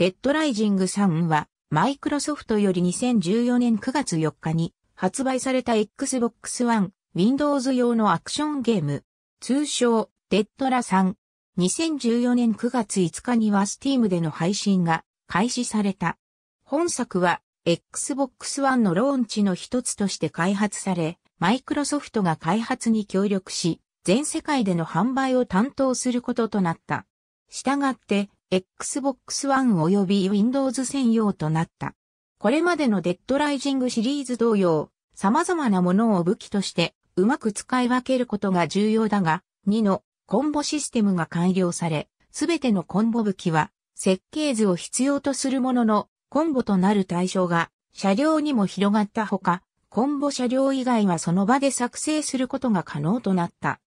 デッドライジング3は、マイクロソフトより2014年9月4日に発売された Xbox One Windows 用のアクションゲーム、通称デッドラ3。2014年9月5日には Steam での配信が開始された。本作は Xbox One のローンチの一つとして開発され、マイクロソフトが開発に協力し、全世界での販売を担当することとなった。したがって、Xbox One 及び Windows 専用となった。これまでのデッドライジングシリーズ同様、様々なものを武器としてうまく使い分けることが重要だが、2のコンボシステムが改良され、すべてのコンボ武器は設計図を必要とするものの、コンボとなる対象が車両にも広がったほか、コンボ車両以外はその場で作成することが可能となった。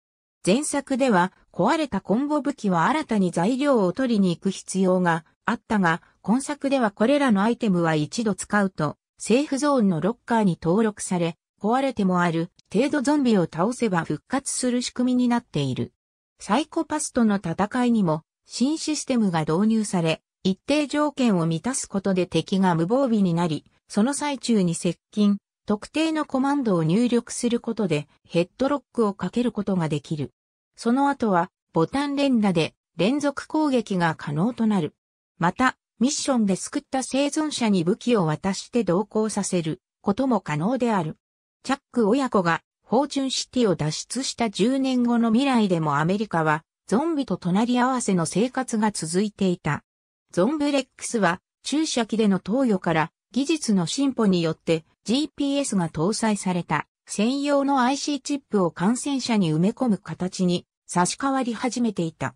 前作では壊れたコンボ武器は新たに材料を取りに行く必要があったが、今作ではこれらのアイテムは一度使うと、セーフゾーンのロッカーに登録され、壊れてもある程度ゾンビを倒せば復活する仕組みになっている。サイコパスとの戦いにも新システムが導入され、一定条件を満たすことで敵が無防備になり、その最中に接近、特定のコマンドを入力することでヘッドロックをかけることができる。その後はボタン連打で連続攻撃が可能となる。また、ミッションで救った生存者に武器を渡して同行させることも可能である。チャック親子がフォーチュンシティを脱出した10年後の未来でもアメリカはゾンビと隣り合わせの生活が続いていた。ゾンブレックスは注射器での投与から技術の進歩によって GPS が搭載された専用の IC チップを感染者に埋め込む形に差し替わり始めていた。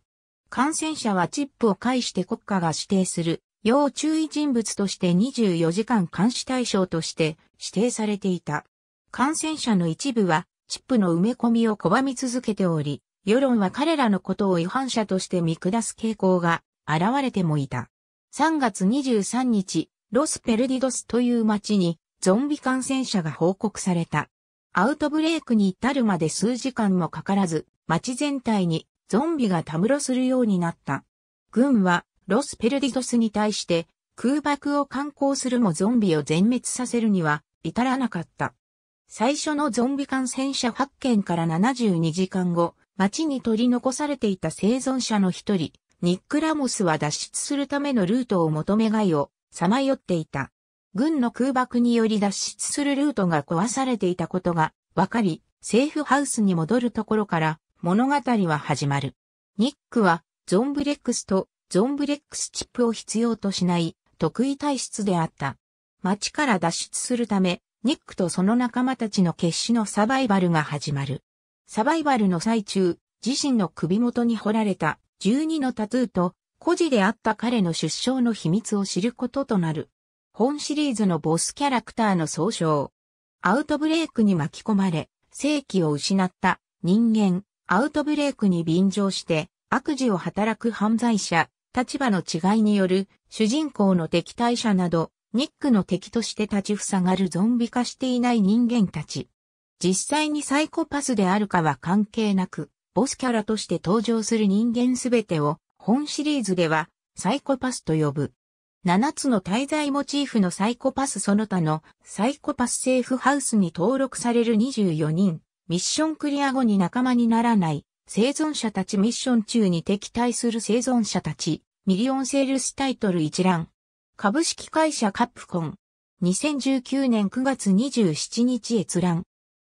感染者はチップを介して国家が指定する要注意人物として24時間監視対象として指定されていた。感染者の一部はチップの埋め込みを拒み続けており、世論は彼らのことを違反者として見下す傾向が現れてもいた。3月23日、ロスペルディドスという町にゾンビ感染者が報告された。アウトブレイクに至るまで数時間もかからず、街全体にゾンビがたむろするようになった。軍はロスペルディドスに対して空爆を観光するもゾンビを全滅させるには至らなかった。最初のゾンビ感染者発見から72時間後、街に取り残されていた生存者の一人、ニック・ラモスは脱出するためのルートを求めがいをさまよっていた。軍の空爆により脱出するルートが壊されていたことが分かり、セーフハウスに戻るところから物語は始まる。ニックはゾンブレックスとゾンブレックスチップを必要としない得意体質であった。町から脱出するため、ニックとその仲間たちの決死のサバイバルが始まる。サバイバルの最中、自身の首元に掘られた12のタトゥーと、孤児であった彼の出生の秘密を知ることとなる。本シリーズのボスキャラクターの総称。アウトブレイクに巻き込まれ、正気を失った人間、アウトブレイクに便乗して悪事を働く犯罪者、立場の違いによる主人公の敵対者など、ニックの敵として立ちふさがるゾンビ化していない人間たち。実際にサイコパスであるかは関係なく、ボスキャラとして登場する人間すべてを本シリーズではサイコパスと呼ぶ。7つの滞在モチーフのサイコパスその他のサイコパスセーフハウスに登録される24人、ミッションクリア後に仲間にならない、生存者たちミッション中に敵対する生存者たち、ミリオンセールスタイトル一覧。株式会社カプコン。2019年9月27日閲覧。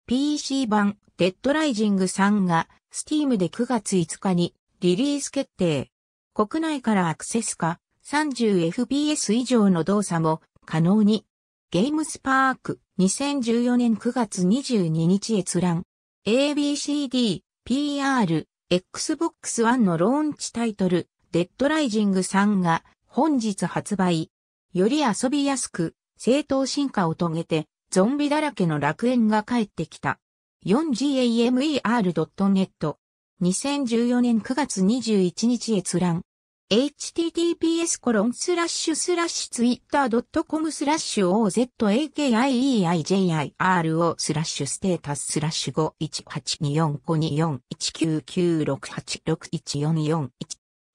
PC 版、デッドライジング3が、Steam で9月5日にリリース決定。国内からアクセス化、30fps 以上の動作も可能に。ゲームスパーク2014年9月22日閲覧。ABCD、PR、Xbox One のローンチタイトル、デッドライジング3が本日発売。より遊びやすく、正当進化を遂げて、ゾンビだらけの楽園が帰ってきた。4gamer.net 2014年9月21日閲覧。https コロンスラッシュスラッシュツイッター .com スラッシュ o z a k i e i j i r o スラッシュステータススラッシュ5 1 8 2 4二2 4 1 9 9 6 8 6 1 4 4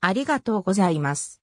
ありがとうございます。